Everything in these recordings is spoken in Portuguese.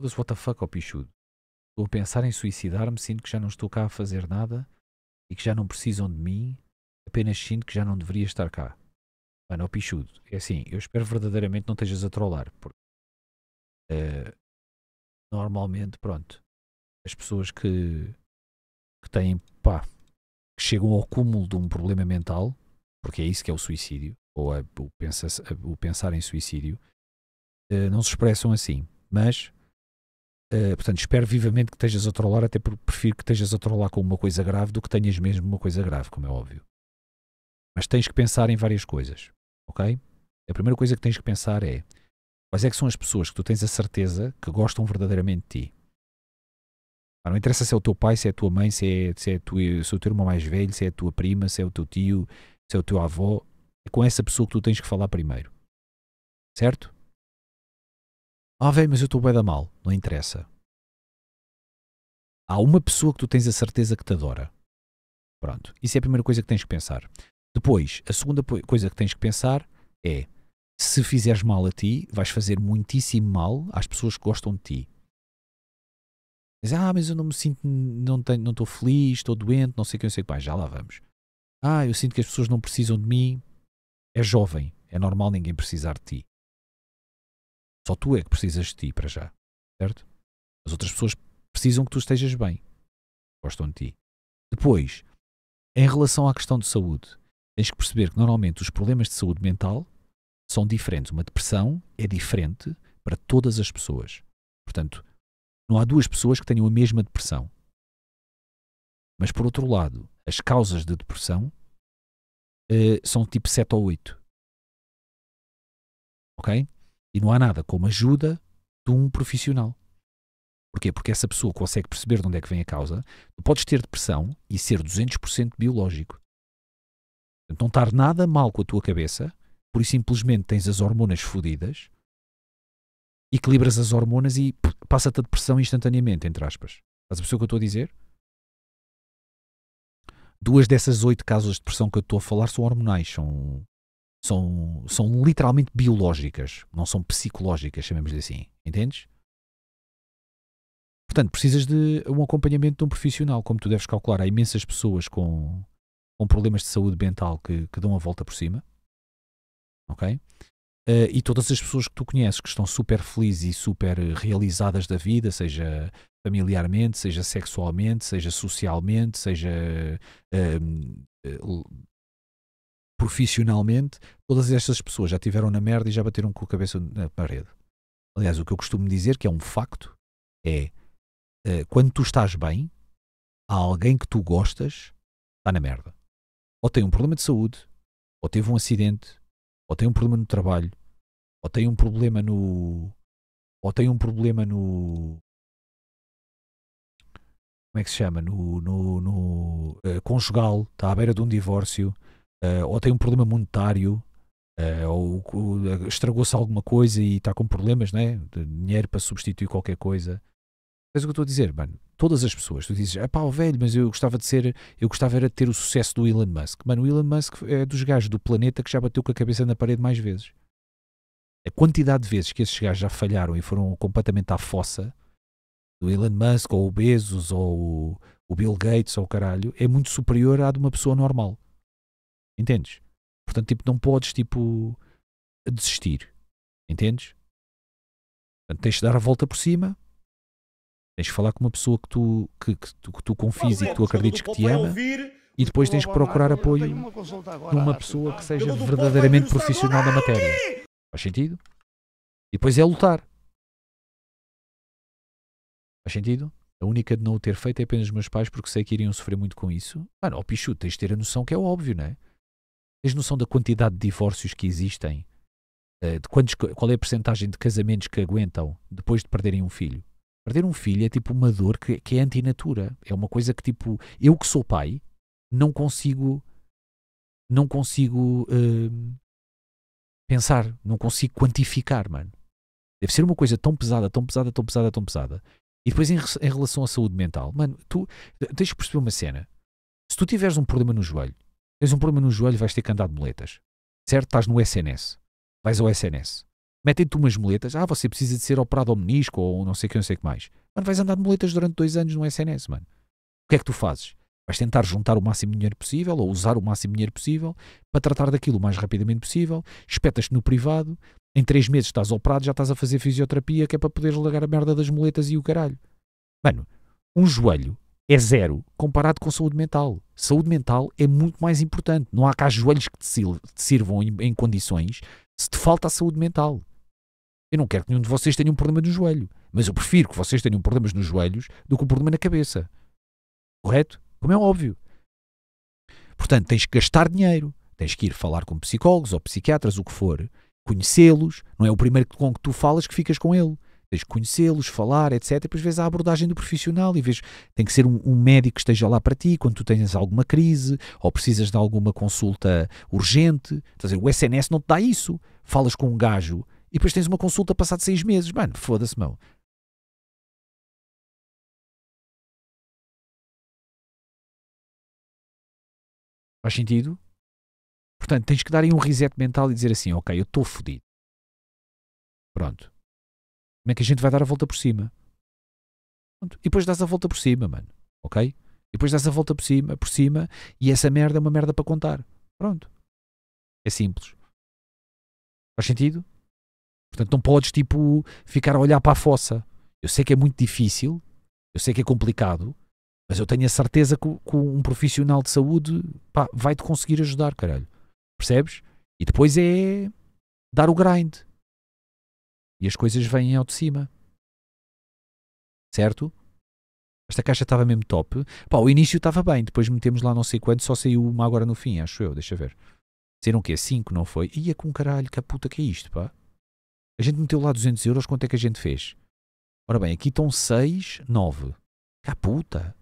Foda-se, what the fuck, ó oh pichudo. Estou a pensar em suicidar-me, sinto que já não estou cá a fazer nada e que já não precisam de mim, apenas sinto que já não deveria estar cá. Mano, ó oh pichudo, é assim, eu espero verdadeiramente não estejas a trollar, porque uh, normalmente, pronto, as pessoas que, que têm, pá, que chegam ao cúmulo de um problema mental, porque é isso que é o suicídio, ou a, o, pensa, a, o pensar em suicídio, uh, não se expressam assim. Mas eh, portanto, espero vivamente que estejas a trollar, até porque prefiro que estejas a trollar com uma coisa grave do que tenhas mesmo uma coisa grave, como é óbvio. Mas tens que pensar em várias coisas, ok? A primeira coisa que tens que pensar é quais é que são as pessoas que tu tens a certeza que gostam verdadeiramente de ti. não interessa se é o teu pai, se é a tua mãe, se é, se, é tua, se é o teu irmão mais velho, se é a tua prima, se é o teu tio, se é o teu avô. É com essa pessoa que tu tens que falar primeiro. Certo? Ah, velho, mas eu estou bem da mal. Não interessa. Há uma pessoa que tu tens a certeza que te adora. Pronto. Isso é a primeira coisa que tens que pensar. Depois, a segunda coisa que tens que pensar é se fizeres mal a ti, vais fazer muitíssimo mal às pessoas que gostam de ti. Mas, ah, mas eu não me sinto, não tenho, não estou feliz, estou doente, não sei o que, não sei o que mais. Já lá vamos. Ah, eu sinto que as pessoas não precisam de mim. É jovem, é normal ninguém precisar de ti. Só tu é que precisas de ti para já, certo? As outras pessoas precisam que tu estejas bem, gostam de ti. Depois, em relação à questão de saúde, tens que perceber que normalmente os problemas de saúde mental são diferentes. Uma depressão é diferente para todas as pessoas. Portanto, não há duas pessoas que tenham a mesma depressão. Mas, por outro lado, as causas de depressão uh, são tipo 7 ou 8. Ok? E não há nada como ajuda de um profissional. Porquê? Porque essa pessoa consegue perceber de onde é que vem a causa. Tu podes ter depressão e ser 200% biológico. Não estar nada mal com a tua cabeça, por isso simplesmente tens as hormonas fodidas, equilibras as hormonas e passa-te a depressão instantaneamente, entre aspas. Estás a o que eu estou a dizer? Duas dessas oito causas de depressão que eu estou a falar são hormonais, são são, são literalmente biológicas, não são psicológicas, chamemos-lhe assim. Entendes? Portanto, precisas de um acompanhamento de um profissional, como tu deves calcular. Há imensas pessoas com, com problemas de saúde mental que, que dão a volta por cima. Ok? Uh, e todas as pessoas que tu conheces que estão super felizes e super realizadas da vida, seja familiarmente, seja sexualmente, seja socialmente, seja uh, uh, profissionalmente, todas estas pessoas já tiveram na merda e já bateram com a cabeça na parede. Aliás, o que eu costumo dizer, que é um facto, é uh, quando tu estás bem, há alguém que tu gostas está na merda. Ou tem um problema de saúde, ou teve um acidente, ou tem um problema no trabalho, ou tem um problema no. ou tem um problema no. Como é que se chama? No. no, no uh, conjugal, está à beira de um divórcio uh, ou tem um problema monetário, uh, ou, ou estragou-se alguma coisa e está com problemas, né? De dinheiro para substituir qualquer coisa. Mas o que eu estou a dizer, mano, todas as pessoas, tu dizes, ah pá, velho, mas eu gostava de ser, eu gostava era de ter o sucesso do Elon Musk. Mano, o Elon Musk é dos gajos do planeta que já bateu com a cabeça na parede mais vezes. A quantidade de vezes que esses gajos já falharam e foram completamente à fossa, do Elon Musk, ou o Bezos, ou o, o Bill Gates, ou o caralho, é muito superior à de uma pessoa normal. Entendes? Portanto, tipo, não podes, tipo, desistir. Entendes? Portanto, tens de dar a volta por cima. Tens de falar com uma pessoa que tu, que, que tu, que tu confies e que tu é, acredites que te é ama. E depois tens de procurar apoio de uma pessoa que seja verdadeiramente profissional na matéria. Faz sentido? E depois é lutar. Faz sentido? A única de não o ter feito é apenas os meus pais porque sei que iriam sofrer muito com isso. Mano, ó oh, Pichu, tens de ter a noção que é óbvio, não é? Tens noção da quantidade de divórcios que existem? Eh, de quantos, qual é a percentagem de casamentos que aguentam depois de perderem um filho? Perder um filho é tipo uma dor que, que é antinatura. É uma coisa que tipo, eu que sou pai, não consigo, não consigo uh, pensar, não consigo quantificar, mano. Deve ser uma coisa tão pesada, tão pesada, tão pesada, tão pesada. E depois em, em relação à saúde mental, mano, tu, deixa-me perceber uma cena. Se tu tiveres um problema no joelho, Tens um problema no joelho, vais ter que andar de moletas. Certo? Estás no SNS. Vais ao SNS. Metem-te umas moletas. Ah, você precisa de ser operado ao menisco ou não sei o que, não sei o que mais. Mano, vais andar de moletas durante dois anos no SNS, mano. O que é que tu fazes? Vais tentar juntar o máximo de dinheiro possível ou usar o máximo de dinheiro possível para tratar daquilo o mais rapidamente possível. Espetas-te no privado. Em três meses estás operado, já estás a fazer fisioterapia que é para poderes largar a merda das moletas e o caralho. Mano, um joelho é zero comparado com saúde mental. Saúde mental é muito mais importante. Não há cá joelhos que te sirvam em, em condições se te falta a saúde mental. Eu não quero que nenhum de vocês tenha um problema no joelho, mas eu prefiro que vocês tenham problemas nos joelhos do que um problema na cabeça. Correto? Como é óbvio. Portanto, tens que gastar dinheiro, tens que ir falar com psicólogos ou psiquiatras, o que for, conhecê-los. Não é o primeiro com que tu falas que ficas com ele. Tens que conhecê-los, falar, etc. E depois vês a abordagem do profissional e vês tem que ser um, um, médico que esteja lá para ti quando tu tens alguma crise ou precisas de alguma consulta urgente. Estás a dizer, o SNS não te dá isso. Falas com um gajo e depois tens uma consulta passado seis meses. Mano, foda-se, mão. Faz sentido? Portanto, tens que dar aí um reset mental e dizer assim: ok, eu estou fodido. Pronto. Como é que a gente vai dar a volta por cima? E depois dás a volta por cima, mano. Ok? E depois dás a volta por cima, por cima e essa merda é uma merda para contar. Pronto. É simples. Faz sentido? Portanto, não podes, tipo, ficar a olhar para a fossa. Eu sei que é muito difícil, eu sei que é complicado, mas eu tenho a certeza que, que um profissional de saúde vai-te conseguir ajudar, caralho. Percebes? E depois é dar o grind. E as coisas vêm ao de cima. Certo? Esta caixa estava mesmo top. Pá, o início estava bem, depois metemos lá não sei quanto, só saiu uma agora no fim, acho eu, deixa ver. Serão o quê? 5, não foi? Ia com caralho, que a puta que é isto, pá. A gente meteu lá 200 euros, quanto é que a gente fez? Ora bem, aqui estão 6, 9. Cá puta.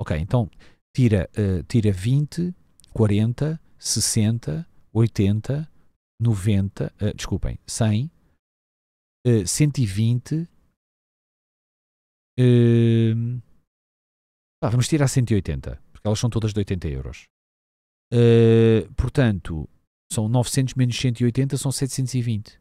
Ok, então tira, uh, tira 20, 40, 60, 80, 90, uh, desculpem, 100, uh, 120. Uh, vamos tirar 180, porque elas são todas de 80 euros. Uh, portanto, são 900 menos 180, são 720.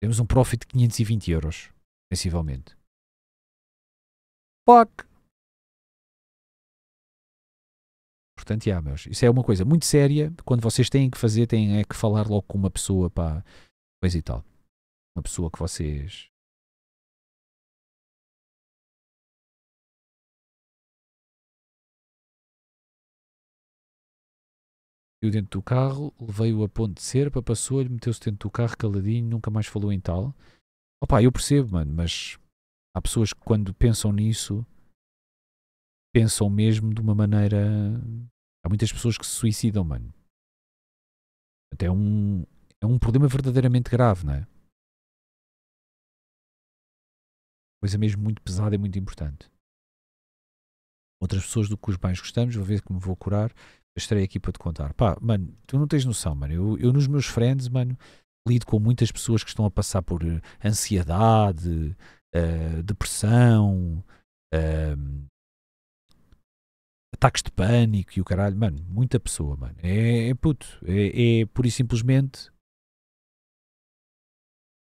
Temos um profit de 520 euros, sensivelmente. Fuck! Portanto, yeah, meus, isso é uma coisa muito séria. Quando vocês têm que fazer, têm é que falar logo com uma pessoa, para coisa e tal. Uma pessoa que vocês Saiu dentro do carro, levei-o a ponto de serpa, passou-lhe, meteu-se dentro do carro caladinho, nunca mais falou em tal. Opa, eu percebo, mano, mas há pessoas que quando pensam nisso, pensam mesmo de uma maneira. Há muitas pessoas que se suicidam, mano. Até um. É um problema verdadeiramente grave, não é? coisa mesmo muito pesada e muito importante. Outras pessoas do que os bens gostamos, vou ver como me vou curar, estarei aqui para te contar. Pá, mano, tu não tens noção, mano. Eu, eu nos meus friends, mano, lido com muitas pessoas que estão a passar por eh, ansiedade, uh, depressão, uh, ataques de pânico e o caralho. Mano, muita pessoa, mano. É, é puto. É, é pura e simplesmente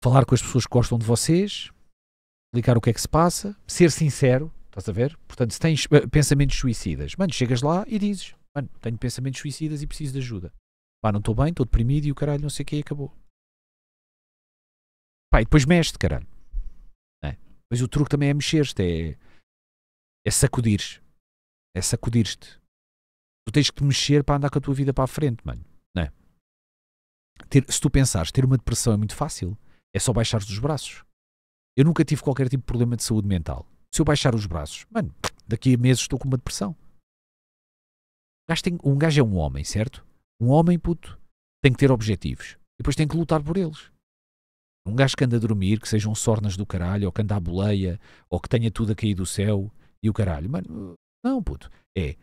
falar com as pessoas que gostam de vocês, explicar o que é que se passa, ser sincero, estás a ver? Portanto, se tens eh, pensamentos suicidas, mano, chegas lá e dizes, mano, tenho pensamentos suicidas e preciso de ajuda. Pá, não estou bem, estou deprimido e o caralho não sei o que e acabou. Pá, e depois mexe-te, caralho. É? Mas o truque também é mexer-te, é, é sacudir É sacudir-te. Tu tens que te mexer para andar com a tua vida para a frente, mano. Não é? ter, se tu pensares, ter uma depressão é muito fácil. É só baixar os braços. Eu nunca tive qualquer tipo de problema de saúde mental. Se eu baixar os braços, mano, daqui a meses estou com uma depressão. Um gajo é um homem, certo? Um homem, puto, tem que ter objetivos. E depois tem que lutar por eles. Um gajo que anda a dormir, que sejam sornas do caralho, ou que anda à boleia, ou que tenha tudo a cair do céu e o caralho. Mano, não, puto. É.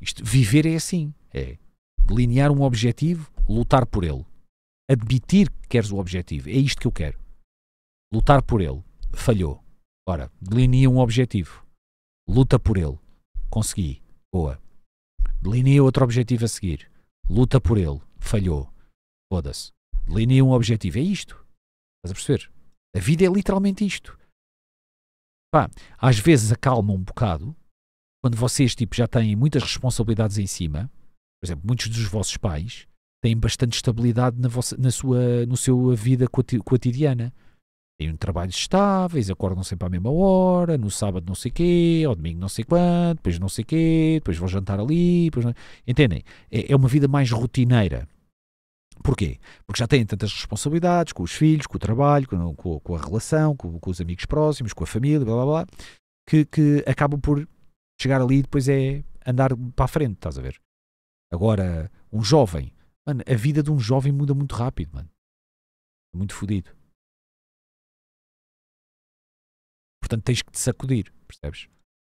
Isto, viver é assim. É delinear um objetivo, lutar por ele. Admitir que queres o objetivo. É isto que eu quero lutar por ele, falhou. Ora, delineia um objetivo, luta por ele, consegui, boa. Delineia outro objetivo a seguir, luta por ele, falhou, foda-se. Delineia um objetivo, é isto. Estás a perceber? A vida é literalmente isto. Pá, às vezes acalma um bocado quando vocês tipo, já têm muitas responsabilidades em cima. Por exemplo, muitos dos vossos pais têm bastante estabilidade na, vossa, na sua, no seu vida cotidiana. Têm trabalhos estáveis, acordam sempre à mesma hora, no sábado não sei quê, ao domingo não sei quanto, depois não sei quê, depois vão jantar ali, não... entendem? É, é uma vida mais rotineira. Porquê? Porque já têm tantas responsabilidades com os filhos, com o trabalho, com, com, com a relação, com, com, os amigos próximos, com a família, blá blá blá, que, que acabam por chegar ali e depois é andar para a frente, estás a ver? Agora, um jovem, mano, a vida de um jovem muda muito rápido, mano. É muito fodido. Portanto, tens que te sacudir, percebes?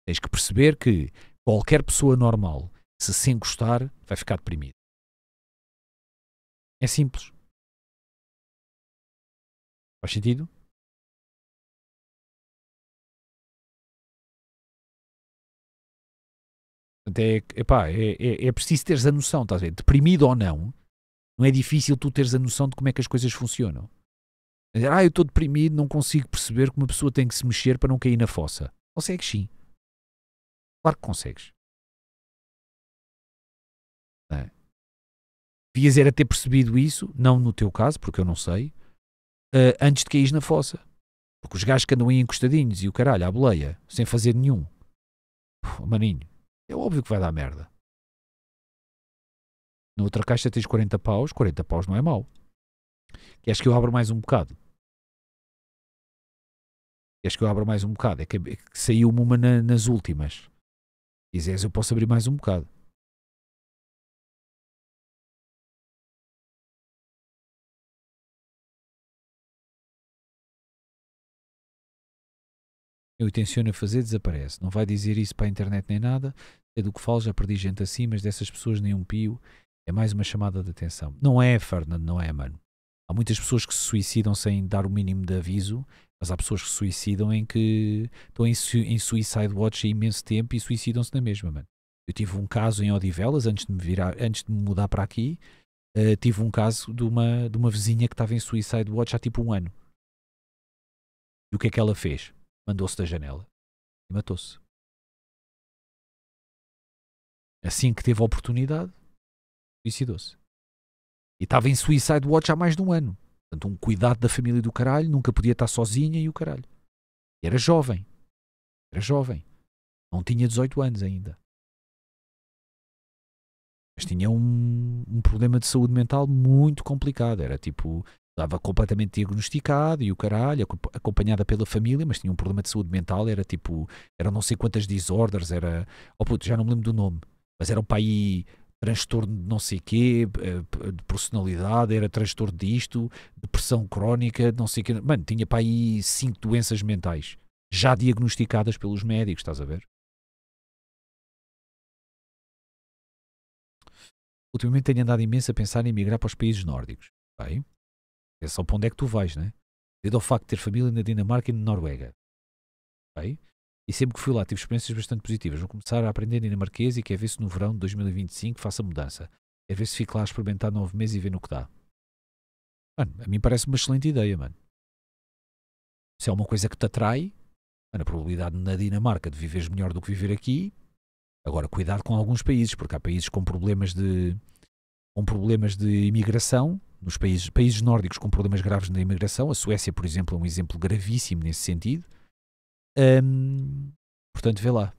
Tens que perceber que qualquer pessoa normal, se se encostar, vai ficar deprimida. É simples. Faz sentido? Portanto, é, epá, é, é, é preciso teres a noção, estás a ver? Deprimido ou não, não é difícil tu teres a noção de como é que as coisas funcionam. Ah, eu estou deprimido, não consigo perceber que uma pessoa tem que se mexer para não cair na fossa. Consegues sim. Claro que consegues. É. Devias era ter percebido isso, não no teu caso, porque eu não sei, uh, antes de cair na fossa. Porque os gajos que andam aí encostadinhos e o caralho à boleia, sem fazer nenhum. Pô, oh, maninho, é óbvio que vai dar merda. Na outra caixa tens 40 paus, 40 paus não é mau. Queres que eu abra mais um bocado? Queres que eu abra mais um bocado? É que, é que saiu-me uma na, nas últimas. Quiseres, eu posso abrir mais um bocado. Eu intenciono fazer, desaparece. Não vai dizer isso para a internet nem nada. É do que falo, já perdi gente assim, mas dessas pessoas nem um pio. É mais uma chamada de atenção. Não é, Fernando, não é, mano. Há muitas pessoas que se suicidam sem dar o mínimo de aviso, mas há pessoas que se suicidam em que estão em, su em suicide watch há imenso tempo e suicidam-se na mesma, mano. Eu tive um caso em Odivelas, antes de me, virar, antes de me mudar para aqui, uh, tive um caso de uma, de uma vizinha que estava em suicide watch há tipo um ano. E o que é que ela fez? Mandou-se da janela e matou-se. Assim que teve a oportunidade, suicidou-se. E estava em Suicide Watch há mais de um ano. Portanto, um cuidado da família do caralho, nunca podia estar sozinha e o caralho. E era jovem. Era jovem. Não tinha 18 anos ainda. Mas tinha um, um problema de saúde mental muito complicado. Era tipo, estava completamente diagnosticado e o caralho, acompanhada pela família, mas tinha um problema de saúde mental, era tipo, eram não sei quantas disorders, era, oh puto, já não me lembro do nome, mas era para aí transtorno de não sei quê, eh, de personalidade, era transtorno disto, depressão crónica, não sei quê. Mano, tinha para aí cinco doenças mentais já diagnosticadas pelos médicos, estás a ver? Ultimamente tenho andado imenso a pensar em migrar para os países nórdicos. Bem, tá é só para onde é que tu vais, né? Devido ao facto de ter família na Dinamarca e na Noruega. Bem, tá e sempre que fui lá tive experiências bastante positivas. Vou começar a aprender dinamarquês e quer ver se no verão de 2025 faço a mudança. Quer é ver se fico lá a experimentar nove meses e ver no que dá. Mano, a mim parece uma excelente ideia, mano. Se é uma coisa que te atrai, mano, a probabilidade na Dinamarca de viveres melhor do que viver aqui. Agora, cuidado com alguns países, porque há países com problemas de com problemas de imigração, nos países, países nórdicos com problemas graves na imigração, a Suécia, por exemplo, é um exemplo gravíssimo nesse sentido um, portanto, vê lá.